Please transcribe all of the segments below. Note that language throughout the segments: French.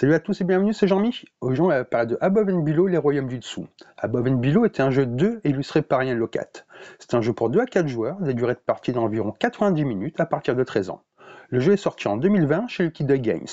Salut à tous et bienvenue, c'est jean mi Aujourd'hui, on va parler de Above and Below, les royaumes du dessous. Above and Below était un jeu 2 illustré par Ryan Locat. C'est un jeu pour 2 à 4 joueurs, des durées de partie d'environ 90 minutes à partir de 13 ans. Le jeu est sorti en 2020 chez Lucky Duck Games.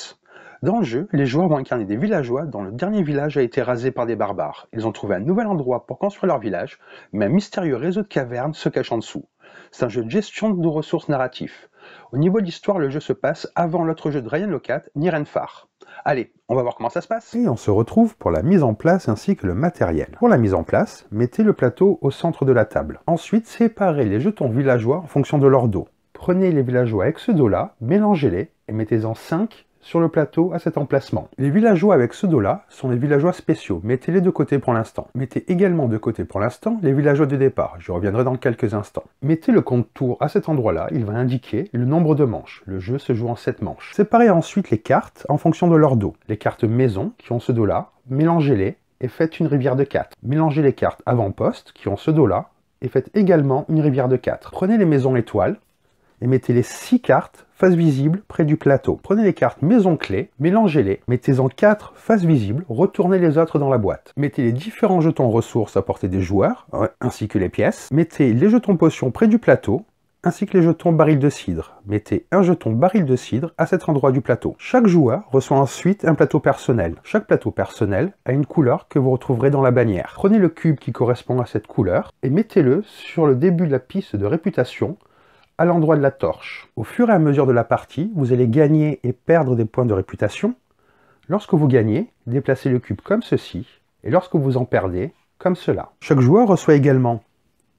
Dans le jeu, les joueurs vont incarner des villageois dont le dernier village a été rasé par des barbares. Ils ont trouvé un nouvel endroit pour construire leur village, mais un mystérieux réseau de cavernes se cache en dessous. C'est un jeu de gestion de ressources narratifs. Au niveau de l'histoire, le jeu se passe avant l'autre jeu de Ryan Locat, Nirenfar. Allez, on va voir comment ça se passe. Et on se retrouve pour la mise en place ainsi que le matériel. Pour la mise en place, mettez le plateau au centre de la table. Ensuite, séparez les jetons villageois en fonction de leur dos. Prenez les villageois avec ce dos-là, mélangez-les et mettez-en 5 sur le plateau à cet emplacement. Les villageois avec ce dos-là sont les villageois spéciaux, mettez-les de côté pour l'instant. Mettez également de côté pour l'instant les villageois de départ, je reviendrai dans quelques instants. Mettez le compte tour à cet endroit-là, il va indiquer le nombre de manches. Le jeu se joue en 7 manches. Séparez ensuite les cartes en fonction de leur dos. Les cartes maison, qui ont ce dos-là, mélangez-les et faites une rivière de 4. Mélangez les cartes avant-poste, qui ont ce dos-là, et faites également une rivière de 4. Prenez les maisons étoiles, et mettez les 6 cartes face visible près du plateau. Prenez les cartes maison clé, mélangez-les, mettez-en 4 face visible, retournez les autres dans la boîte. Mettez les différents jetons ressources à portée des joueurs, hein, ainsi que les pièces. Mettez les jetons potions près du plateau, ainsi que les jetons barils de cidre. Mettez un jeton baril de cidre à cet endroit du plateau. Chaque joueur reçoit ensuite un plateau personnel. Chaque plateau personnel a une couleur que vous retrouverez dans la bannière. Prenez le cube qui correspond à cette couleur et mettez-le sur le début de la piste de réputation à l'endroit de la torche. Au fur et à mesure de la partie, vous allez gagner et perdre des points de réputation. Lorsque vous gagnez, déplacez le cube comme ceci, et lorsque vous en perdez, comme cela. Chaque joueur reçoit également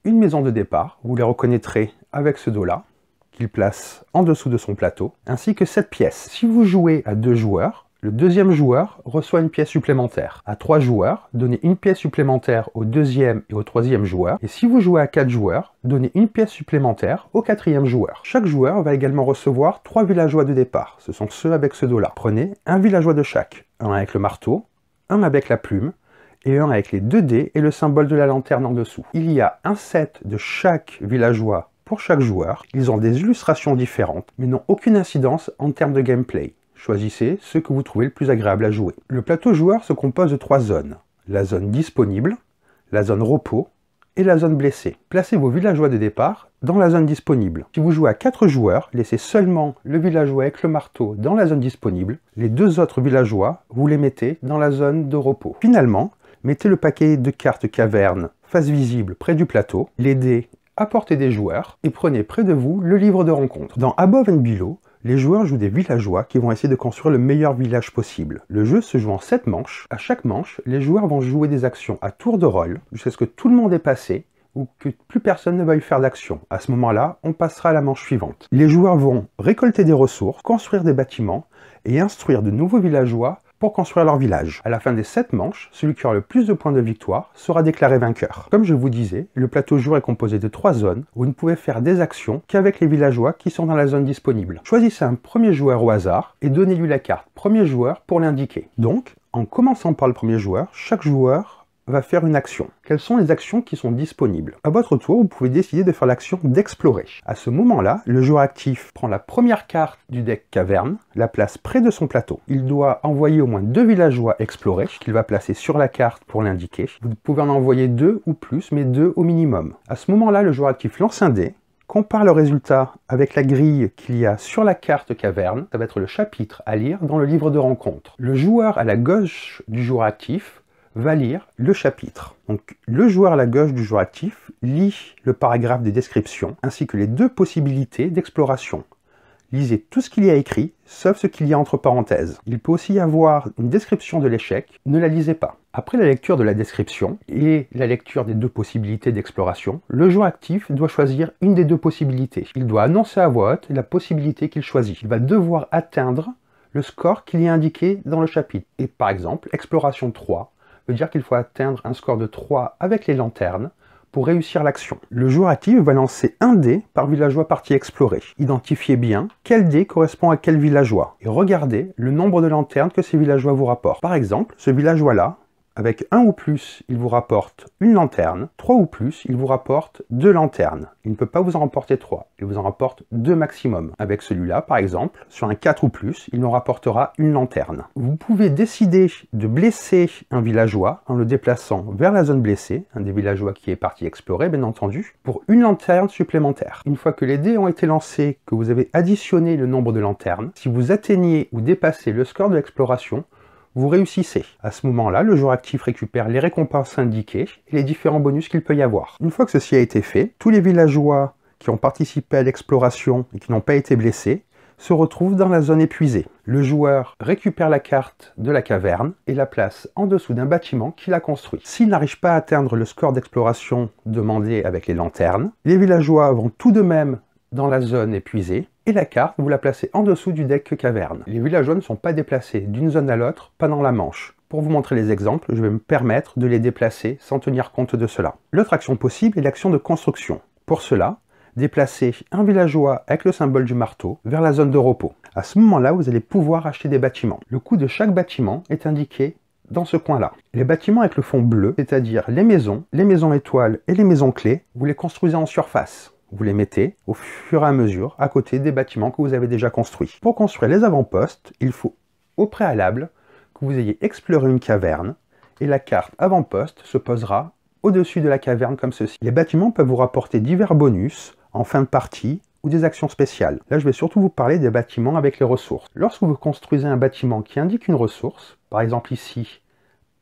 une maison de départ, vous les reconnaîtrez avec ce dos-là, qu'il place en dessous de son plateau, ainsi que cette pièce. Si vous jouez à deux joueurs, le deuxième joueur reçoit une pièce supplémentaire. À trois joueurs, donnez une pièce supplémentaire au deuxième et au troisième joueur. Et si vous jouez à quatre joueurs, donnez une pièce supplémentaire au quatrième joueur. Chaque joueur va également recevoir trois villageois de départ. Ce sont ceux avec ce dos-là. Prenez un villageois de chaque. Un avec le marteau, un avec la plume, et un avec les deux dés et le symbole de la lanterne en dessous. Il y a un set de chaque villageois pour chaque joueur. Ils ont des illustrations différentes, mais n'ont aucune incidence en termes de gameplay. Choisissez ce que vous trouvez le plus agréable à jouer. Le plateau joueur se compose de trois zones. La zone disponible, la zone repos et la zone blessée. Placez vos villageois de départ dans la zone disponible. Si vous jouez à quatre joueurs, laissez seulement le villageois avec le marteau dans la zone disponible. Les deux autres villageois, vous les mettez dans la zone de repos. Finalement, mettez le paquet de cartes caverne face visible près du plateau, les dés à portée des joueurs et prenez près de vous le livre de rencontre. Dans Above and Below, les joueurs jouent des villageois qui vont essayer de construire le meilleur village possible. Le jeu se joue en 7 manches. À chaque manche, les joueurs vont jouer des actions à tour de rôle jusqu'à ce que tout le monde ait passé ou que plus personne ne veuille faire d'action. À ce moment-là, on passera à la manche suivante. Les joueurs vont récolter des ressources, construire des bâtiments et instruire de nouveaux villageois pour construire leur village. À la fin des 7 manches, celui qui aura le plus de points de victoire sera déclaré vainqueur. Comme je vous disais, le plateau jour est composé de 3 zones où vous ne pouvez faire des actions qu'avec les villageois qui sont dans la zone disponible. Choisissez un premier joueur au hasard et donnez-lui la carte premier joueur pour l'indiquer. Donc, en commençant par le premier joueur, chaque joueur va faire une action. Quelles sont les actions qui sont disponibles À votre tour, vous pouvez décider de faire l'action d'explorer. À ce moment-là, le joueur actif prend la première carte du deck caverne, la place près de son plateau. Il doit envoyer au moins deux villageois explorer, qu'il va placer sur la carte pour l'indiquer. Vous pouvez en envoyer deux ou plus, mais deux au minimum. À ce moment-là, le joueur actif lance un dé, compare le résultat avec la grille qu'il y a sur la carte caverne, ça va être le chapitre à lire dans le livre de rencontre. Le joueur à la gauche du joueur actif va lire le chapitre. Donc, le joueur à la gauche du joueur actif lit le paragraphe des descriptions ainsi que les deux possibilités d'exploration. Lisez tout ce qu'il y a écrit, sauf ce qu'il y a entre parenthèses. Il peut aussi y avoir une description de l'échec, ne la lisez pas. Après la lecture de la description et la lecture des deux possibilités d'exploration, le joueur actif doit choisir une des deux possibilités. Il doit annoncer à voix haute la possibilité qu'il choisit. Il va devoir atteindre le score qu'il y a indiqué dans le chapitre. Et par exemple, exploration 3, veut dire qu'il faut atteindre un score de 3 avec les lanternes pour réussir l'action. Le joueur actif va lancer un dé par villageois parti explorer. Identifiez bien quel dé correspond à quel villageois et regardez le nombre de lanternes que ces villageois vous rapportent. Par exemple, ce villageois-là avec un ou plus, il vous rapporte une lanterne. Trois ou plus, il vous rapporte deux lanternes. Il ne peut pas vous en rapporter trois. Il vous en rapporte deux maximum. Avec celui-là, par exemple, sur un 4 ou plus, il nous rapportera une lanterne. Vous pouvez décider de blesser un villageois en le déplaçant vers la zone blessée, un des villageois qui est parti explorer, bien entendu, pour une lanterne supplémentaire. Une fois que les dés ont été lancés, que vous avez additionné le nombre de lanternes, si vous atteignez ou dépassez le score de l'exploration, vous réussissez. À ce moment-là, le joueur actif récupère les récompenses indiquées et les différents bonus qu'il peut y avoir. Une fois que ceci a été fait, tous les villageois qui ont participé à l'exploration et qui n'ont pas été blessés se retrouvent dans la zone épuisée. Le joueur récupère la carte de la caverne et la place en dessous d'un bâtiment qu'il a construit. S'il n'arrive pas à atteindre le score d'exploration demandé avec les lanternes, les villageois vont tout de même dans la zone épuisée et la carte, vous la placez en dessous du deck caverne. Les villageois ne sont pas déplacés d'une zone à l'autre pendant la manche. Pour vous montrer les exemples, je vais me permettre de les déplacer sans tenir compte de cela. L'autre action possible est l'action de construction. Pour cela, déplacez un villageois avec le symbole du marteau vers la zone de repos. À ce moment-là, vous allez pouvoir acheter des bâtiments. Le coût de chaque bâtiment est indiqué dans ce coin-là. Les bâtiments avec le fond bleu, c'est-à-dire les maisons, les maisons étoiles et les maisons clés, vous les construisez en surface vous les mettez au fur et à mesure à côté des bâtiments que vous avez déjà construits. Pour construire les avant-postes, il faut au préalable que vous ayez exploré une caverne et la carte avant-poste se posera au-dessus de la caverne comme ceci. Les bâtiments peuvent vous rapporter divers bonus en fin de partie ou des actions spéciales. Là, je vais surtout vous parler des bâtiments avec les ressources. Lorsque vous construisez un bâtiment qui indique une ressource, par exemple ici,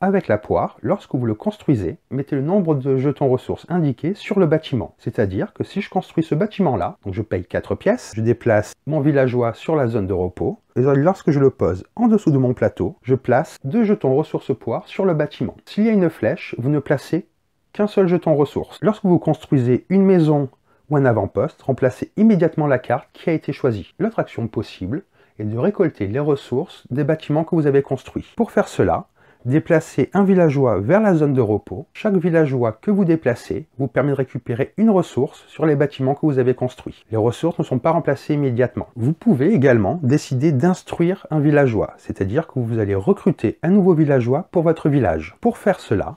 avec la poire, lorsque vous le construisez, mettez le nombre de jetons ressources indiqués sur le bâtiment. C'est-à-dire que si je construis ce bâtiment-là, donc je paye 4 pièces, je déplace mon villageois sur la zone de repos, et lorsque je le pose en dessous de mon plateau, je place 2 jetons ressources poire sur le bâtiment. S'il y a une flèche, vous ne placez qu'un seul jeton ressource. Lorsque vous construisez une maison ou un avant-poste, remplacez immédiatement la carte qui a été choisie. L'autre action possible est de récolter les ressources des bâtiments que vous avez construits. Pour faire cela, Déplacez un villageois vers la zone de repos. Chaque villageois que vous déplacez vous permet de récupérer une ressource sur les bâtiments que vous avez construits. Les ressources ne sont pas remplacées immédiatement. Vous pouvez également décider d'instruire un villageois, c'est-à-dire que vous allez recruter un nouveau villageois pour votre village. Pour faire cela,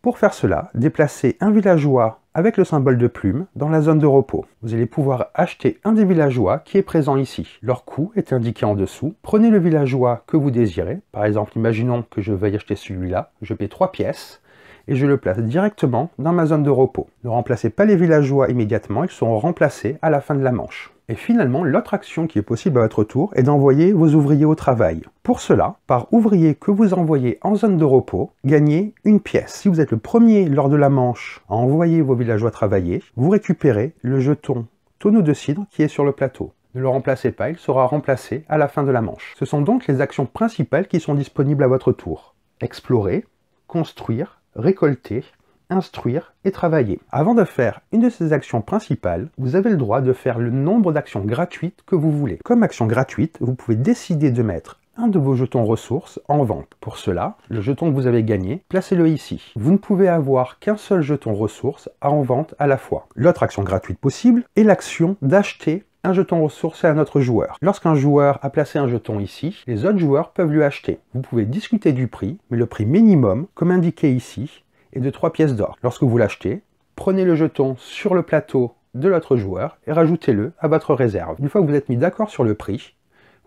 pour faire cela, déplacez un villageois avec le symbole de plume dans la zone de repos. Vous allez pouvoir acheter un des villageois qui est présent ici. Leur coût est indiqué en dessous. Prenez le villageois que vous désirez. Par exemple, imaginons que je veuille acheter celui-là. Je paie 3 pièces et je le place directement dans ma zone de repos. Ne remplacez pas les villageois immédiatement, ils seront remplacés à la fin de la manche. Et finalement, l'autre action qui est possible à votre tour est d'envoyer vos ouvriers au travail. Pour cela, par ouvrier que vous envoyez en zone de repos, gagnez une pièce. Si vous êtes le premier lors de la manche à envoyer vos villageois travailler, vous récupérez le jeton tonneau de cidre qui est sur le plateau. Ne le remplacez pas, il sera remplacé à la fin de la manche. Ce sont donc les actions principales qui sont disponibles à votre tour. Explorer, construire, récolter, instruire et travailler. Avant de faire une de ces actions principales, vous avez le droit de faire le nombre d'actions gratuites que vous voulez. Comme action gratuite, vous pouvez décider de mettre un de vos jetons ressources en vente. Pour cela, le jeton que vous avez gagné, placez-le ici. Vous ne pouvez avoir qu'un seul jeton ressource à en vente à la fois. L'autre action gratuite possible est l'action d'acheter un jeton ressource à un autre joueur. Lorsqu'un joueur a placé un jeton ici, les autres joueurs peuvent lui acheter. Vous pouvez discuter du prix, mais le prix minimum, comme indiqué ici, de trois pièces d'or. Lorsque vous l'achetez, prenez le jeton sur le plateau de l'autre joueur et rajoutez-le à votre réserve. Une fois que vous êtes mis d'accord sur le prix,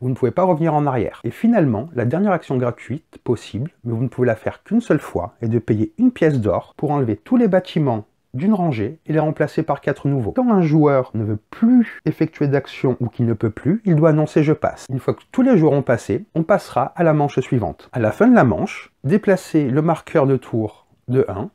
vous ne pouvez pas revenir en arrière. Et finalement, la dernière action gratuite possible, mais vous ne pouvez la faire qu'une seule fois, est de payer une pièce d'or pour enlever tous les bâtiments d'une rangée et les remplacer par quatre nouveaux. Quand un joueur ne veut plus effectuer d'action ou qu'il ne peut plus, il doit annoncer je passe. Une fois que tous les joueurs ont passé, on passera à la manche suivante. À la fin de la manche, déplacez le marqueur de tour de 1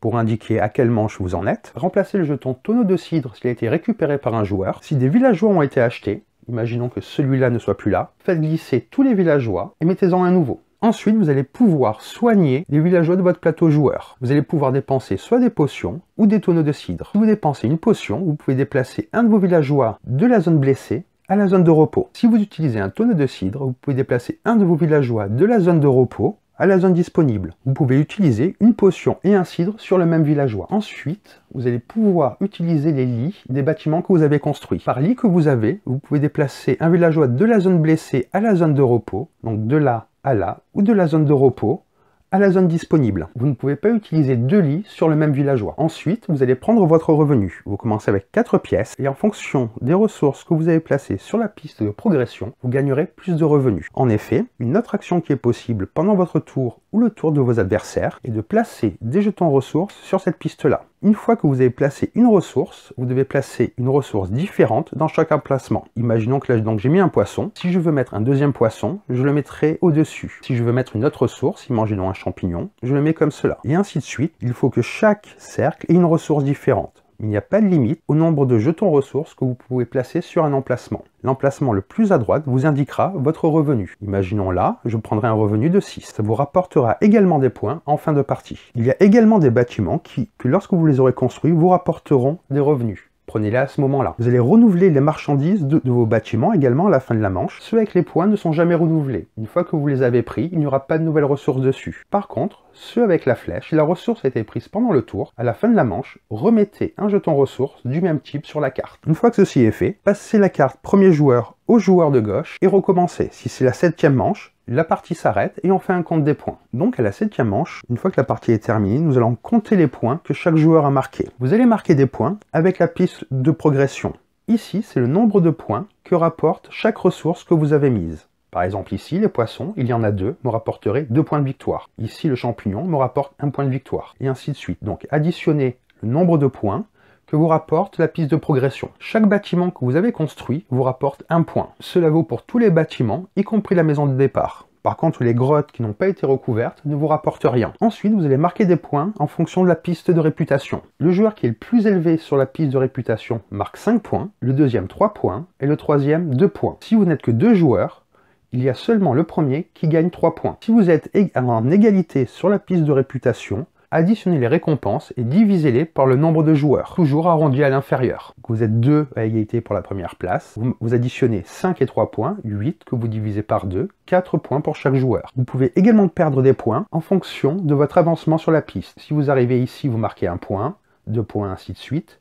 pour indiquer à quelle manche vous en êtes. Remplacez le jeton tonneau de cidre s'il a été récupéré par un joueur. Si des villageois ont été achetés, imaginons que celui-là ne soit plus là, faites glisser tous les villageois et mettez-en un nouveau. Ensuite, vous allez pouvoir soigner les villageois de votre plateau joueur. Vous allez pouvoir dépenser soit des potions ou des tonneaux de cidre. Si vous dépensez une potion, vous pouvez déplacer un de vos villageois de la zone blessée à la zone de repos. Si vous utilisez un tonneau de cidre, vous pouvez déplacer un de vos villageois de la zone de repos à la zone disponible. Vous pouvez utiliser une potion et un cidre sur le même villageois. Ensuite, vous allez pouvoir utiliser les lits des bâtiments que vous avez construits. Par lit que vous avez, vous pouvez déplacer un villageois de la zone blessée à la zone de repos, donc de là à là, ou de la zone de repos à la zone disponible. Vous ne pouvez pas utiliser deux lits sur le même villageois. Ensuite, vous allez prendre votre revenu. Vous commencez avec quatre pièces et en fonction des ressources que vous avez placées sur la piste de progression, vous gagnerez plus de revenus. En effet, une autre action qui est possible pendant votre tour ou le tour de vos adversaires est de placer des jetons ressources sur cette piste-là une fois que vous avez placé une ressource, vous devez placer une ressource différente dans chaque emplacement. Imaginons que là, donc j'ai mis un poisson. Si je veux mettre un deuxième poisson, je le mettrai au-dessus. Si je veux mettre une autre ressource, imaginons un champignon, je le mets comme cela. Et ainsi de suite, il faut que chaque cercle ait une ressource différente il n'y a pas de limite au nombre de jetons ressources que vous pouvez placer sur un emplacement. L'emplacement le plus à droite vous indiquera votre revenu. Imaginons là, je prendrai un revenu de 6. Ça vous rapportera également des points en fin de partie. Il y a également des bâtiments qui, lorsque vous les aurez construits, vous rapporteront des revenus. Prenez-les à ce moment-là. Vous allez renouveler les marchandises de, vos bâtiments également à la fin de la manche. Ceux avec les points ne sont jamais renouvelés. Une fois que vous les avez pris, il n'y aura pas de nouvelles ressources dessus. Par contre, ceux avec la flèche, si la ressource a été prise pendant le tour, à la fin de la manche, remettez un jeton ressource du même type sur la carte. Une fois que ceci est fait, passez la carte premier joueur au joueur de gauche et recommencez. Si c'est la septième manche, la partie s'arrête et on fait un compte des points. Donc à la septième manche, une fois que la partie est terminée, nous allons compter les points que chaque joueur a marqués. Vous allez marquer des points avec la piste de progression. Ici, c'est le nombre de points que rapporte chaque ressource que vous avez mise. Par exemple ici, les poissons, il y en a deux, me rapporteraient deux points de victoire. Ici, le champignon me rapporte un point de victoire, et ainsi de suite. Donc additionnez le nombre de points que vous rapporte la piste de progression. Chaque bâtiment que vous avez construit vous rapporte un point. Cela vaut pour tous les bâtiments, y compris la maison de départ. Par contre, les grottes qui n'ont pas été recouvertes ne vous rapportent rien. Ensuite, vous allez marquer des points en fonction de la piste de réputation. Le joueur qui est le plus élevé sur la piste de réputation marque 5 points, le deuxième 3 points et le troisième 2 points. Si vous n'êtes que deux joueurs, il y a seulement le premier qui gagne 3 points. Si vous êtes en égalité sur la piste de réputation, additionnez les récompenses et divisez-les par le nombre de joueurs, toujours arrondi à l'inférieur. Vous êtes 2 à égalité pour la première place, vous, additionnez 5 et 3 points, 8 que vous divisez par 2, 4 points pour chaque joueur. Vous pouvez également perdre des points en fonction de votre avancement sur la piste. Si vous arrivez ici, vous marquez un point, 2 points, ainsi de suite.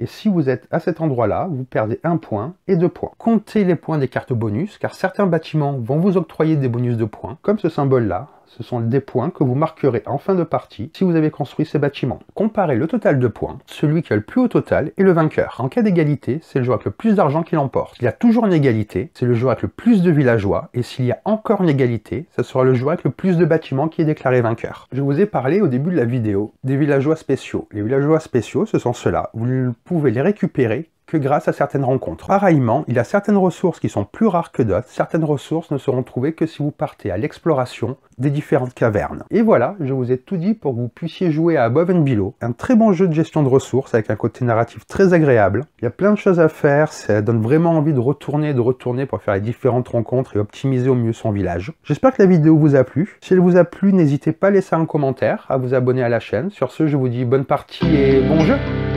Et si vous êtes à cet endroit-là, vous perdez un point et deux points. Comptez les points des cartes bonus, car certains bâtiments vont vous octroyer des bonus de points, comme ce symbole-là, ce sont des points que vous marquerez en fin de partie si vous avez construit ces bâtiments. Comparez le total de points, celui qui a le plus haut total est le vainqueur. En cas d'égalité, c'est le joueur avec le plus d'argent qui l'emporte. S'il y a toujours une égalité, c'est le joueur avec le plus de villageois, et s'il y a encore une égalité, ce sera le joueur avec le plus de bâtiments qui est déclaré vainqueur. Je vous ai parlé au début de la vidéo des villageois spéciaux. Les villageois spéciaux, ce sont ceux-là. Vous pouvez les récupérer que grâce à certaines rencontres. Pareillement, il y a certaines ressources qui sont plus rares que d'autres. Certaines ressources ne seront trouvées que si vous partez à l'exploration des différentes cavernes. Et voilà, je vous ai tout dit pour que vous puissiez jouer à Above and Below, un très bon jeu de gestion de ressources avec un côté narratif très agréable. Il y a plein de choses à faire, ça donne vraiment envie de retourner et de retourner pour faire les différentes rencontres et optimiser au mieux son village. J'espère que la vidéo vous a plu. Si elle vous a plu, n'hésitez pas à laisser un commentaire, à vous abonner à la chaîne. Sur ce, je vous dis bonne partie et bon jeu